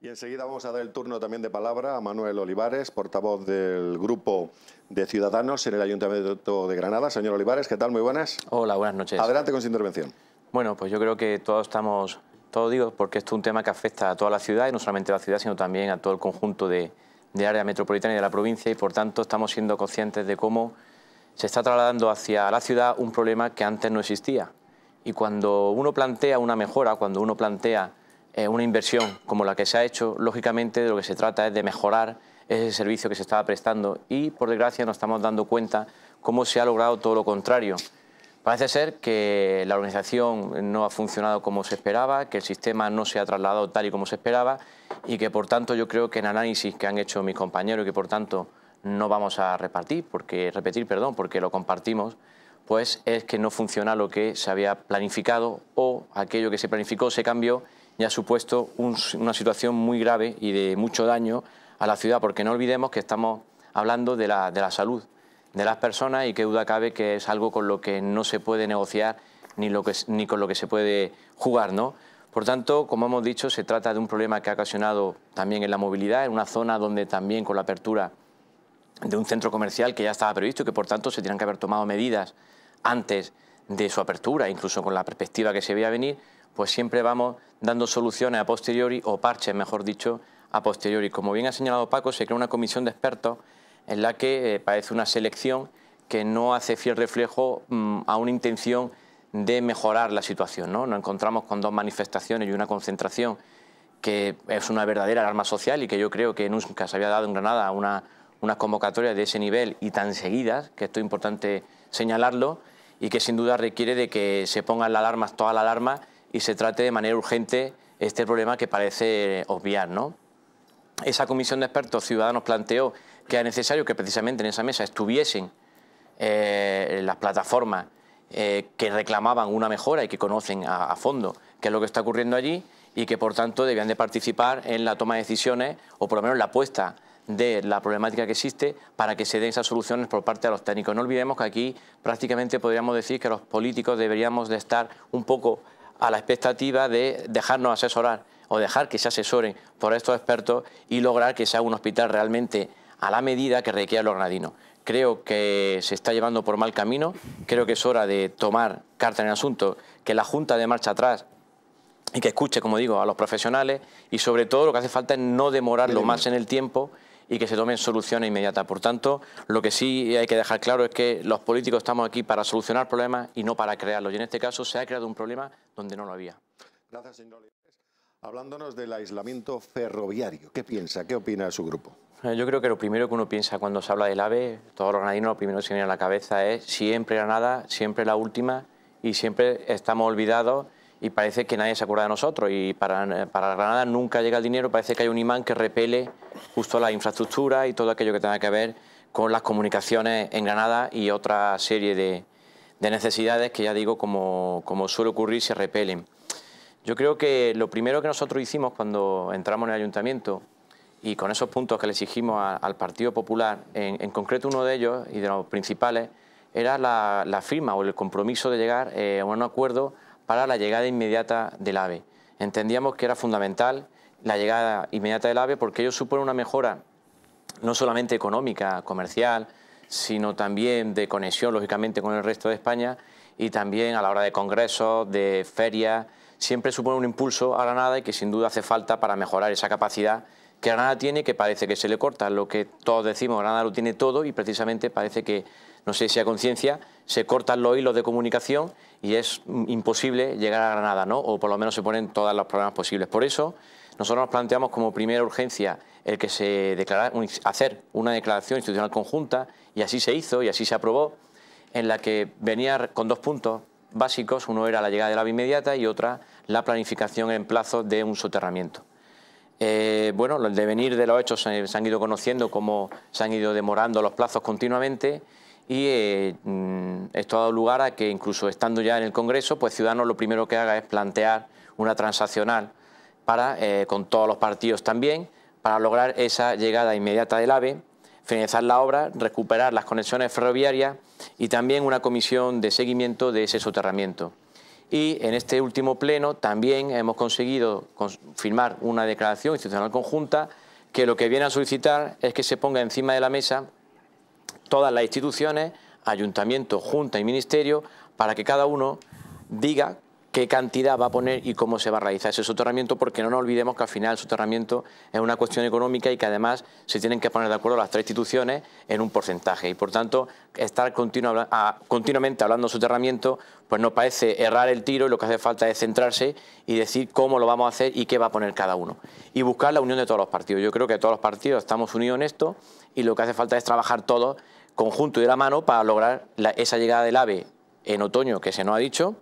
Y enseguida vamos a dar el turno también de palabra a Manuel Olivares, portavoz del Grupo de Ciudadanos en el Ayuntamiento de Granada. Señor Olivares, ¿qué tal? Muy buenas. Hola, buenas noches. Adelante con su intervención. Bueno, pues yo creo que todos estamos, todos digo, porque esto es un tema que afecta a toda la ciudad, y no solamente a la ciudad, sino también a todo el conjunto de, de área metropolitana y de la provincia, y por tanto estamos siendo conscientes de cómo se está trasladando hacia la ciudad un problema que antes no existía. Y cuando uno plantea una mejora, cuando uno plantea eh, una inversión como la que se ha hecho, lógicamente de lo que se trata es de mejorar ese servicio que se estaba prestando y, por desgracia, nos estamos dando cuenta cómo se ha logrado todo lo contrario. Parece ser que la organización no ha funcionado como se esperaba, que el sistema no se ha trasladado tal y como se esperaba y que, por tanto, yo creo que en análisis que han hecho mis compañeros y que, por tanto, no vamos a repartir, porque, repetir, perdón, porque lo compartimos, pues es que no funciona lo que se había planificado o aquello que se planificó se cambió y ha supuesto una situación muy grave y de mucho daño a la ciudad, porque no olvidemos que estamos hablando de la, de la salud de las personas y que duda cabe que es algo con lo que no se puede negociar ni, lo que, ni con lo que se puede jugar. ¿no? Por tanto, como hemos dicho, se trata de un problema que ha ocasionado también en la movilidad, en una zona donde también con la apertura de un centro comercial que ya estaba previsto y que por tanto se tienen que haber tomado medidas antes de su apertura, incluso con la perspectiva que se veía venir, pues siempre vamos dando soluciones a posteriori, o parches, mejor dicho, a posteriori. Como bien ha señalado Paco, se crea una comisión de expertos en la que eh, parece una selección que no hace fiel reflejo mm, a una intención de mejorar la situación. ¿no? Nos encontramos con dos manifestaciones y una concentración que es una verdadera alarma social y que yo creo que nunca se había dado en Granada una, unas convocatorias de ese nivel y tan seguidas, que esto es importante señalarlo, y que sin duda requiere de que se pongan las alarmas, todas las alarmas, y se trate de manera urgente este problema que parece eh, obviar. Esa comisión de expertos ciudadanos planteó que era necesario que precisamente en esa mesa estuviesen eh, las plataformas eh, que reclamaban una mejora y que conocen a, fondo qué es lo que está ocurriendo allí y que por tanto debían de participar en la toma de decisiones o por lo menos la apuesta de la problemática que existe para que se den esas soluciones por parte de los técnicos. No olvidemos que aquí prácticamente podríamos decir que los políticos deberíamos de estar un poco a la expectativa de dejarnos asesorar o dejar que se asesoren por estos expertos y lograr que sea un hospital realmente a la medida que requiere el granadino. Creo que se está llevando por mal camino, creo que es hora de tomar carta en el asunto, que la Junta de marcha atrás y que escuche, como digo, a los profesionales y sobre todo lo que hace falta es no demorarlo más en el tiempo y que se tomen soluciones inmediatas. Por tanto, lo que sí hay que dejar claro es que los políticos estamos aquí para solucionar problemas y no para crearlos. Y en este caso se ha creado un problema donde no lo había. Gracias, señor Hablándonos del aislamiento ferroviario, ¿qué piensa, qué opina su grupo? Eh, yo creo que lo primero que uno piensa cuando se habla del AVE, todos los granadinos lo primero que se viene a la cabeza es siempre la nada, siempre la última y siempre estamos olvidados y parece que nadie se acuerda de nosotros. Y para, Granada nunca llega el dinero, parece que hay un imán que repele justo la infraestructura y todo aquello que tenga que ver con las comunicaciones en Granada y otra serie de, de necesidades que ya digo, como, como, suele ocurrir, se repelen. Yo creo que lo primero que nosotros hicimos cuando entramos en el ayuntamiento y con esos puntos que le exigimos al Partido Popular, en, concreto uno de ellos y de los principales, era la, firma o el compromiso de llegar eh, a un acuerdo para la llegada inmediata del AVE. Entendíamos que era fundamental la llegada inmediata del AVE porque ello supone una mejora no solamente económica, comercial, sino también de conexión, lógicamente, con el resto de España y también a la hora de congresos, de ferias, siempre supone un impulso a Granada y que sin duda hace falta para mejorar esa capacidad que Granada tiene, que parece que se le corta, lo que todos decimos, Granada lo tiene todo y precisamente parece que, no sé si a conciencia, se cortan los hilos de comunicación y es imposible llegar a Granada, ¿no? o por lo menos se ponen todos los problemas posibles. Por eso, nosotros nos planteamos como primera urgencia el que se declarara hacer una declaración institucional conjunta y así se hizo y así se aprobó, en la que venía con dos puntos básicos, uno era la llegada de la vía inmediata y otra la planificación en plazo de un soterramiento. Eh, bueno, el devenir de los hechos se, han ido conociendo, cómo se han ido demorando los plazos continuamente y eh, mm, esto ha dado lugar a que incluso estando ya en el Congreso, pues Ciudadanos lo primero que haga es plantear una transaccional para, eh, con todos los partidos también para lograr esa llegada inmediata del AVE, finalizar la obra, recuperar las conexiones ferroviarias y también una comisión de seguimiento de ese soterramiento. Y en este último pleno también hemos conseguido firmar una declaración institucional conjunta que lo que viene a solicitar es que se ponga encima de la mesa todas las instituciones, ayuntamiento, junta y ministerio, para que cada uno diga qué cantidad va a poner y cómo se va a realizar ese soterramiento, porque no nos olvidemos que al final el soterramiento es una cuestión económica y que además se tienen que poner de acuerdo las tres instituciones en un porcentaje. Y por tanto, estar ah, continuamente hablando de soterramiento, pues nos parece errar el tiro y lo que hace falta es centrarse y decir cómo lo vamos a hacer y qué va a poner cada uno. Y buscar la unión de todos los partidos. Yo creo que todos los partidos estamos unidos en esto y lo que hace falta es trabajar todos conjunto y de la mano para lograr esa llegada del AVE en otoño que se nos ha dicho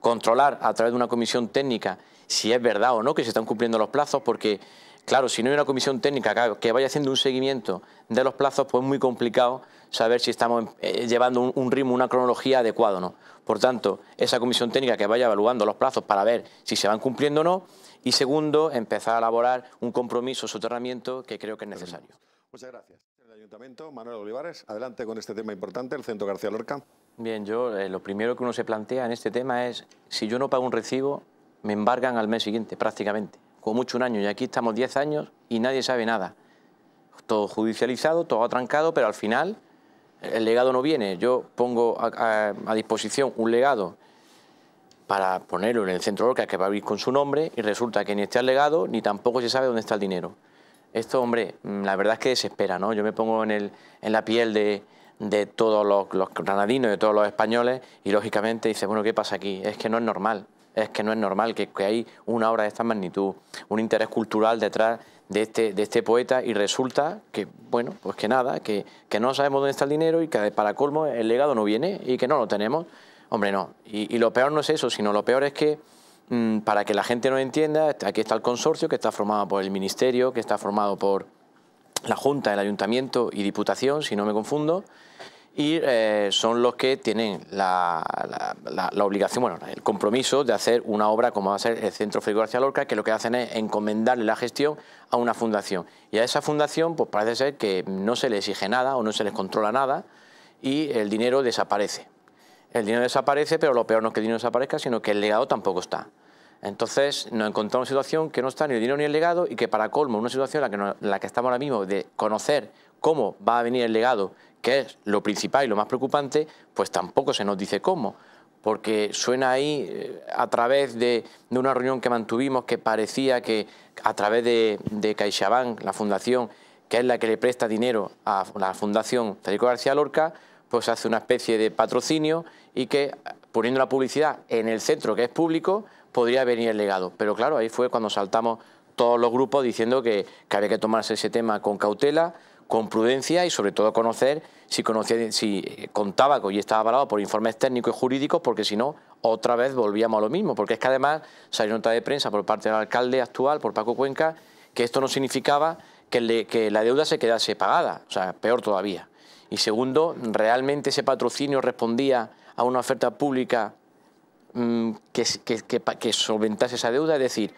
controlar a través de una comisión técnica si es verdad o no que se están cumpliendo los plazos, porque, claro, si no hay una comisión técnica que vaya haciendo un seguimiento de los plazos, pues es muy complicado saber si estamos eh, llevando un, ritmo, una cronología adecuada o no. Por tanto, esa comisión técnica que vaya evaluando los plazos para ver si se van cumpliendo o no, y segundo, empezar a elaborar un compromiso, soterramiento, que creo que es necesario. Muchas gracias. El Ayuntamiento, Manuel Olivares, adelante con este tema importante, el Centro García Lorca. Bien, yo eh, lo primero que uno se plantea en este tema es, si yo no pago un recibo, me embargan al mes siguiente, prácticamente, como mucho un año, y aquí estamos 10 años y nadie sabe nada. Todo judicializado, todo atrancado, pero al final el legado no viene. Yo pongo a, disposición un legado para ponerlo en el centro de Orca, que va a abrir con su nombre, y resulta que ni está el legado, ni tampoco se sabe dónde está el dinero. Esto, hombre, mm, la verdad es que desespera, ¿no? Yo me pongo en la piel de, de todos los, granadinos, de todos los españoles, y lógicamente dice, bueno, ¿qué pasa aquí? Es que no es normal, es que no es normal que, hay una obra de esta magnitud, un interés cultural detrás de este, de este poeta, y resulta que, bueno, pues que nada, que, no sabemos dónde está el dinero y que para colmo el legado no viene y que no lo tenemos. Hombre, no. Y, y lo peor no es eso, sino lo peor es que mm, para que la gente no entienda, aquí está el consorcio que está formado por el ministerio, que está formado por la Junta, el Ayuntamiento y Diputación, si no me confundo, y eh, son los que tienen la, obligación, bueno, el compromiso de hacer una obra como va a ser el Centro Federico García Lorca, que lo que hacen es encomendarle la gestión a una fundación. Y a esa fundación, pues parece ser que no se le exige nada o no se les controla nada y el dinero desaparece. El dinero desaparece, pero lo peor no es que el dinero desaparezca, sino que el legado tampoco está. Entonces nos encontramos en una situación que no está ni el dinero ni el legado y que para colmo, una situación en la que, estamos ahora mismo de conocer cómo va a venir el legado, que es lo principal y lo más preocupante, pues tampoco se nos dice cómo. Porque suena ahí eh, a través de, una reunión que mantuvimos que parecía que a través de, de la fundación, que es la que le presta dinero a la fundación Federico García Lorca, pues hace una especie de patrocinio y que poniendo la publicidad en el centro que es público, podría venir el legado. Pero claro, ahí fue cuando saltamos todos los grupos diciendo que, que había que tomarse ese tema con cautela, con prudencia y sobre todo conocer si, conocía, si contaba y estaba avalado por informes técnicos y jurídicos, porque si no, otra vez volvíamos a lo mismo. Porque es que además salió nota de prensa por parte del alcalde actual, por Paco Cuenca, que esto no significaba que, que la deuda se quedase pagada, o sea, peor todavía. Y segundo, ¿realmente ese patrocinio respondía a una oferta pública Mm, que, solventase esa deuda, es decir,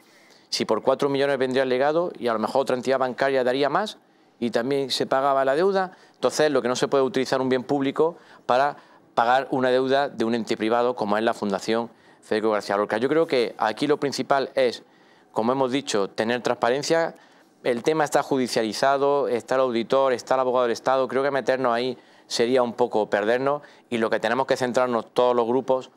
si por cuatro millones vendría el legado y a lo mejor otra entidad bancaria daría más y también se pagaba la deuda, entonces lo que no se puede utilizar un bien público para pagar una deuda de un ente privado como es la Fundación Federico García Lorca. Yo creo que aquí lo principal es, como hemos dicho, tener transparencia. El tema está judicializado, está el auditor, está el abogado del Estado. Creo que meternos ahí sería un poco perdernos y lo que tenemos que centrarnos todos los grupos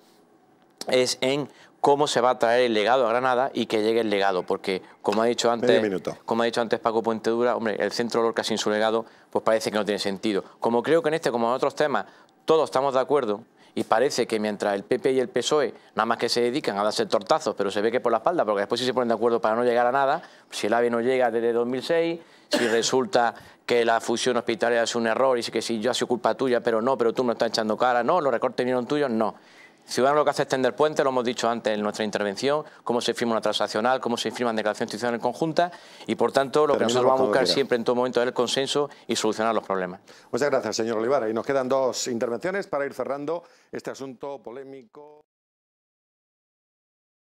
es en cómo se va a traer el legado a Granada y que llegue el legado, porque como ha dicho antes, como ha dicho antes Paco Puente Dura, hombre, el centro de Lorca sin su legado, pues parece que no tiene sentido. Como creo que en este, como en otros temas, todos estamos de acuerdo, y parece que mientras el PP y el PSOE nada más que se dedican a darse tortazos, pero se ve que por la espalda, porque después si se ponen de acuerdo para no llegar a nada, si el AVE no llega desde 2006, si resulta que la fusión hospitalaria es un error y que si yo ha sido culpa tuya, pero no, pero tú no estás echando cara, no, los recortes vinieron tuyos, no. Ciudadanos lo que hace es tender puentes, lo hemos dicho antes en nuestra intervención, cómo se firma una transaccional, cómo se firman declaraciones en conjunta y, por tanto, lo que nosotros vamos a buscar siempre en todo momento es el consenso y solucionar los problemas. Muchas gracias, señor Olivara. Y nos quedan dos intervenciones para ir cerrando este asunto polémico.